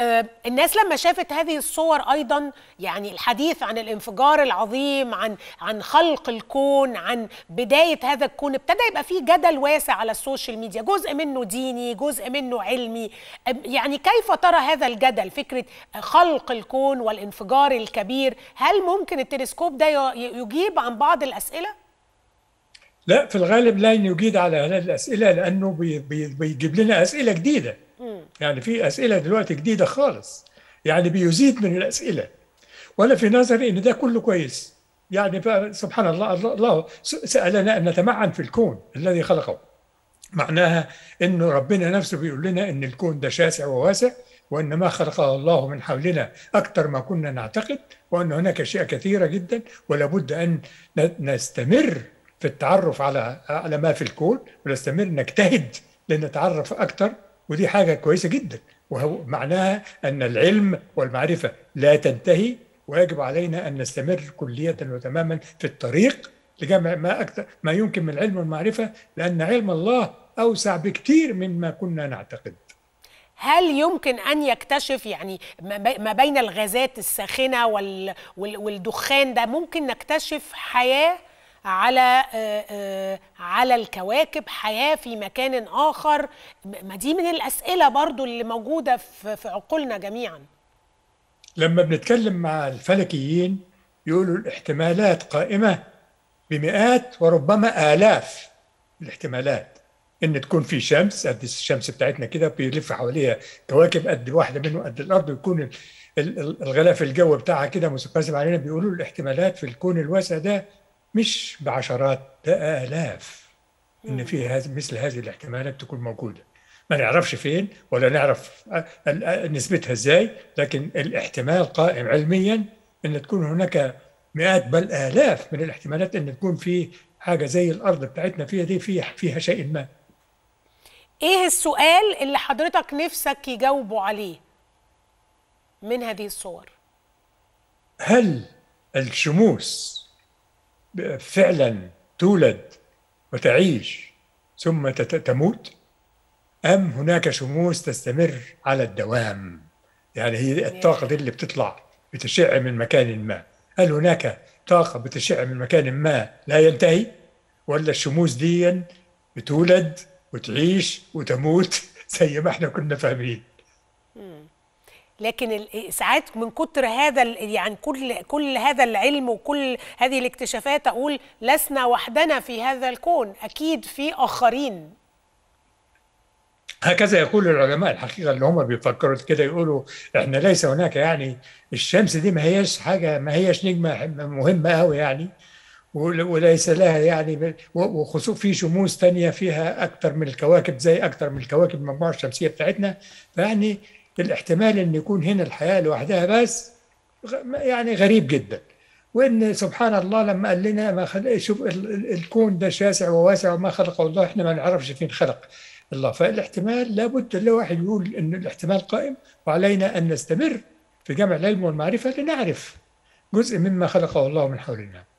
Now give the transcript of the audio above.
آه، الناس لما شافت هذه الصور ايضا يعني الحديث عن الانفجار العظيم عن عن خلق الكون عن بدايه هذا الكون ابتدى يبقى في جدل واسع على السوشيال ميديا جزء منه ديني جزء منه علمي يعني كيف ترى هذا الجدل فكره خلق الكون والانفجار الكبير هل ممكن التلسكوب ده يجيب عن بعض الاسئله لا في الغالب لا يجيد على هذه الاسئله لانه بيجيب لنا اسئله جديده يعني في اسئله دلوقتي جديده خالص يعني بيزيد من الاسئله وانا في نظري ان ده كله كويس يعني سبحان الله الله سالنا ان نتمعن في الكون الذي خلقه معناها ان ربنا نفسه بيقول لنا ان الكون ده شاسع وواسع وان ما خلقه الله من حولنا اكثر ما كنا نعتقد وان هناك اشياء كثيره جدا ولابد ان نستمر في التعرف على على ما في الكون ونستمر نجتهد لنتعرف اكثر ودي حاجة كويسة جدا وهو معناها أن العلم والمعرفة لا تنتهي ويجب علينا أن نستمر كلية وتماما في الطريق لجمع ما أكثر ما يمكن من العلم والمعرفة لأن علم الله أوسع بكثير مما كنا نعتقد هل يمكن أن يكتشف يعني ما بين الغازات الساخنة والدخان ده ممكن نكتشف حياة على آه، آه، على الكواكب حياه في مكان اخر ما دي من الاسئله برضو اللي موجوده في عقولنا جميعا لما بنتكلم مع الفلكيين يقولوا الاحتمالات قائمه بمئات وربما الاف الاحتمالات ان تكون في شمس قد الشمس بتاعتنا كده بيلف حواليها كواكب قد واحده منه قد الارض ويكون الغلاف الجوي بتاعها كده متقاسم علينا بيقولوا الاحتمالات في الكون الواسع ده مش بعشرات ده آلاف إن في مثل هذه الاحتمالات تكون موجودة ما نعرفش فين ولا نعرف نسبتها إزاي لكن الاحتمال قائم علميا أن تكون هناك مئات بل آلاف من الاحتمالات أن تكون في حاجة زي الأرض بتاعتنا فيها دي فيها, فيها شيء ما إيه السؤال اللي حضرتك نفسك يجاوبوا عليه من هذه الصور؟ هل الشموس فعلا تولد وتعيش ثم تموت أم هناك شموس تستمر على الدوام يعني هي الطاقة دي اللي بتطلع بتشع من مكان ما هل هناك طاقة بتشع من مكان ما لا ينتهي ولا الشموس دي بتولد وتعيش وتموت زي ما احنا كنا فاهمين لكن ساعات من كتر هذا يعني كل كل هذا العلم وكل هذه الاكتشافات اقول لسنا وحدنا في هذا الكون اكيد في اخرين هكذا يقول العلماء الحقيقه اللي هم بيفكروا كده يقولوا احنا ليس هناك يعني الشمس دي ما هياش حاجه ما هياش نجمه مهمه قوي يعني وليس لها يعني وخصوص في شموس ثانيه فيها اكثر من الكواكب زي اكثر من الكواكب المجموعة الشمسية بتاعتنا فيعني الاحتمال أن يكون هنا الحياة لوحدها بس يعني غريب جدا وان سبحان الله لما قال لنا ما خلق شوف الكون ده شاسع وواسع وما خلقه الله احنا ما نعرفش فين خلق الله فالاحتمال لابد ان واحد يقول ان الاحتمال قائم وعلينا ان نستمر في جمع العلم والمعرفه لنعرف جزء مما خلقه الله من حولنا.